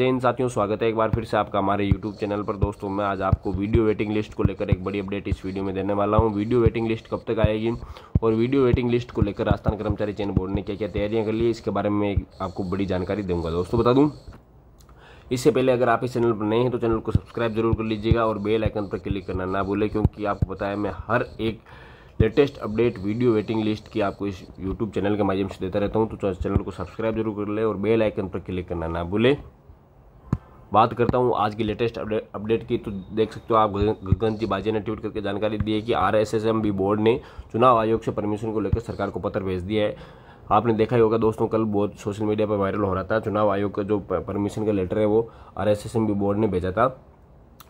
जय हिंद साथियों स्वागत है एक बार फिर से आपका हमारे यूट्यूब चैनल पर दोस्तों मैं आज आपको वीडियो वेटिंग लिस्ट को लेकर एक बड़ी अपडेट इस वीडियो में देने वाला हूं वीडियो वेटिंग लिस्ट कब तक आएगी और वीडियो वेटिंग लिस्ट को लेकर राजस्थान कर्मचारी चयन बोर्ड ने क्या क्या तैयारियाँ कर ली है इसके बारे में आपको बड़ी जानकारी दूंगा दोस्तों बता दूँ इससे पहले अगर आप इस चैनल पर नए हैं तो चैनल को सब्सक्राइब जरूर कर लीजिएगा और बेल आइकन पर क्लिक करना ना भूलें क्योंकि आपको बताया मैं हर एक latest update video waiting list की आपको इस यूट्यूब चैनल के माध्यम से देता रहता हूँ तो चैनल को सब्सक्राइब जरूर कर ले और बेल आइकन पर क्लिक करना ना भूलें बात करता हूँ आज की लेटेस्ट अपडेट की तो देख सकते हो आप गगन जी बाजिया ने ट्वीट करके जानकारी दी है कि R S S M B board ने चुनाव आयोग से परमिशन को लेकर सरकार को पत्र भेज दिया है आपने देखा ही होगा दोस्तों कल बहुत सोशल मीडिया पर वायरल हो रहा था चुनाव आयोग का जो परमिशन का लेटर है वो R S S M B board ने भेजा था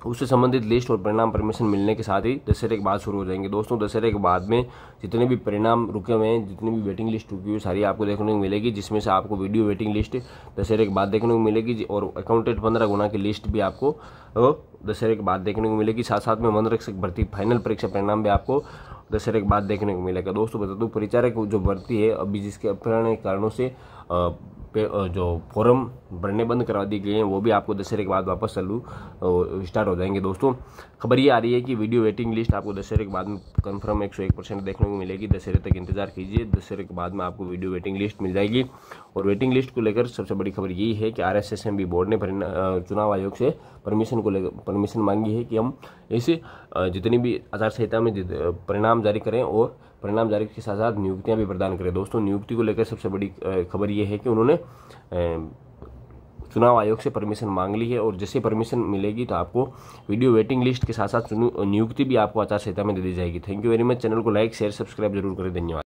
उससे संबंधित लिस्ट और परिणाम परमिशन मिलने के साथ ही दशहरे के बाद शुरू हो जाएंगे दोस्तों दशहरे के बाद में जितने भी परिणाम रुके हुए हैं जितनी भी वेटिंग लिस्ट रुकी हुई सारी आपको देखने को मिलेगी जिसमें से आपको वीडियो वेटिंग लिस्ट दशहरे के बाद देखने को मिलेगी और अकाउंटेंट पंद्रह गुना की लिस्ट भी आपको दशहरे के बाद देखने को मिलेगी साथ साथ में मनरक्षक भर्ती फाइनल परीक्षा परिणाम भी आपको दशहरे के बाद देखने को मिलेगा दोस्तों बता दूँ परिचारक जो भर्ती है अभी जिसके अपने कारणों से पे जो फॉरम भरने बंद करा दिए गए हैं वो भी आपको दशहरे के बाद वापस चालू स्टार्ट हो जाएंगे दोस्तों खबर ये आ रही है कि वीडियो वेटिंग लिस्ट आपको दशहरे के बाद में कन्फर्म एक सौ एक परसेंट देखने को मिलेगी दशहरे तक इंतजार कीजिए दशहरे के बाद में आपको वीडियो वेटिंग लिस्ट मिल जाएगी और वेटिंग लिस्ट को लेकर सबसे बड़ी खबर यही है कि R S S M B board ने चुनाव आयोग से परमिशन को लेकर परमिशन मांगी है कि हम इस जितनी भी आचार संहिता में परिणाम जारी करें और परिणाम जारी के साथ साथ नियुक्तियाँ भी प्रदान करें दोस्तों नियुक्ति को लेकर सबसे बड़ी खबर ये है कि उन्होंने चुनाव आयोग से परमिशन मांग ली है और जैसे परमिशन मिलेगी तो आपको वीडियो वेटिंग लिस्ट के साथ साथ नियुक्ति भी आपको आचार संहिता में दे दी जाएगी thank you very much channel को लाइक शेयर सब्सक्राइब जरूर करें धन्यवाद